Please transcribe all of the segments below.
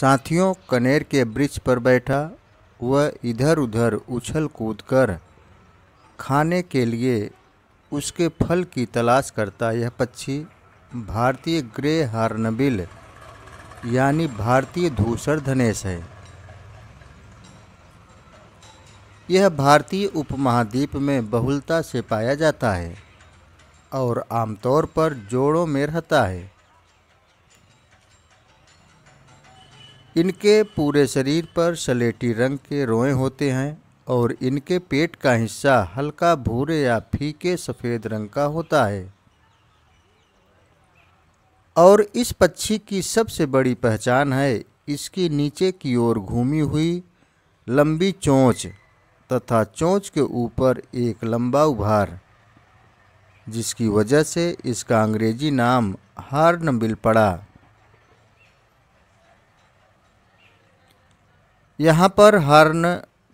साथियों कनेर के वृक्ष पर बैठा वह इधर उधर उछल कूद कर खाने के लिए उसके फल की तलाश करता यह पक्षी भारतीय ग्रे हार्नबिल यानी भारतीय धूसर धनेश है यह भारतीय उपमहाद्वीप में बहुलता से पाया जाता है और आमतौर पर जोड़ों में रहता है इनके पूरे शरीर पर सलेटी रंग के रोए होते हैं और इनके पेट का हिस्सा हल्का भूरे या फीके सफ़ेद रंग का होता है और इस पक्षी की सबसे बड़ी पहचान है इसकी नीचे की ओर घूमी हुई लंबी चोंच तथा चोंच के ऊपर एक लंबा उभार जिसकी वजह से इसका अंग्रेजी नाम हार्नबिल पड़ा यहाँ पर हर्न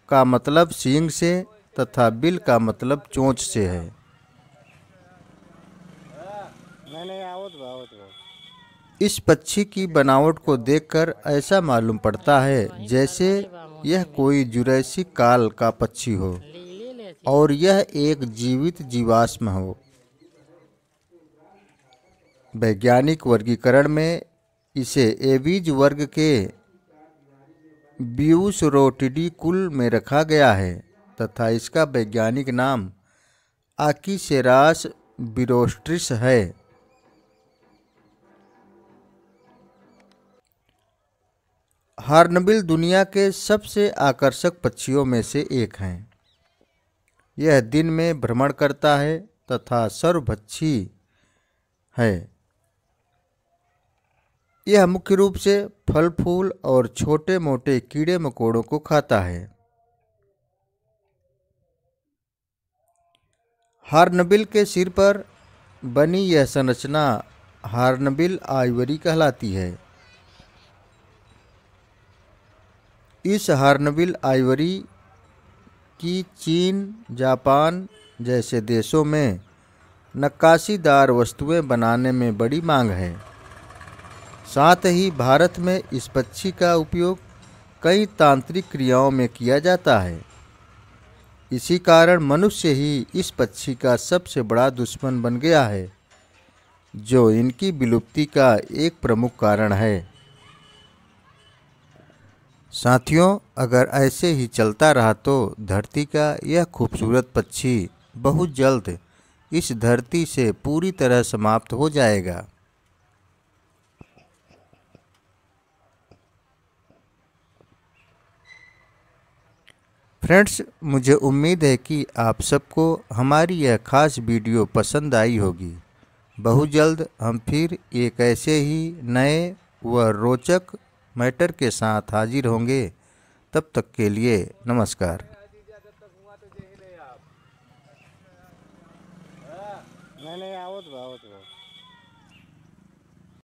का मतलब सींग से तथा बिल का मतलब चोंच से है इस पक्षी की बनावट को देखकर ऐसा मालूम पड़ता है जैसे यह कोई जुरैसी काल का पक्षी हो और यह एक जीवित जीवाश्म हो वैज्ञानिक वर्गीकरण में इसे एवीज वर्ग के ब्यूस रोटिडी कुल में रखा गया है तथा इसका वैज्ञानिक नाम आकीसेरास बिरोस्ट्रिस है हार्नबिल दुनिया के सबसे आकर्षक पक्षियों में से एक हैं यह दिन में भ्रमण करता है तथा सर्वभक्षी है यह मुख्य रूप से फल फूल और छोटे मोटे कीड़े मकोड़ों को खाता है हार्नबिल के सिर पर बनी यह संरचना हार्नबिल आइवरी कहलाती है इस हार्नबिल आइवरी की चीन जापान जैसे देशों में नक्काशीदार वस्तुएं बनाने में बड़ी मांग है साथ ही भारत में इस पक्षी का उपयोग कई तांत्रिक क्रियाओं में किया जाता है इसी कारण मनुष्य ही इस पक्षी का सबसे बड़ा दुश्मन बन गया है जो इनकी विलुप्ति का एक प्रमुख कारण है साथियों अगर ऐसे ही चलता रहा तो धरती का यह खूबसूरत पक्षी बहुत जल्द इस धरती से पूरी तरह समाप्त हो जाएगा फ्रेंड्स मुझे उम्मीद है कि आप सबको हमारी यह खास वीडियो पसंद आई होगी बहुत जल्द हम फिर एक ऐसे ही नए व रोचक मैटर के साथ हाजिर होंगे तब तक के लिए नमस्कार हाँ, आवत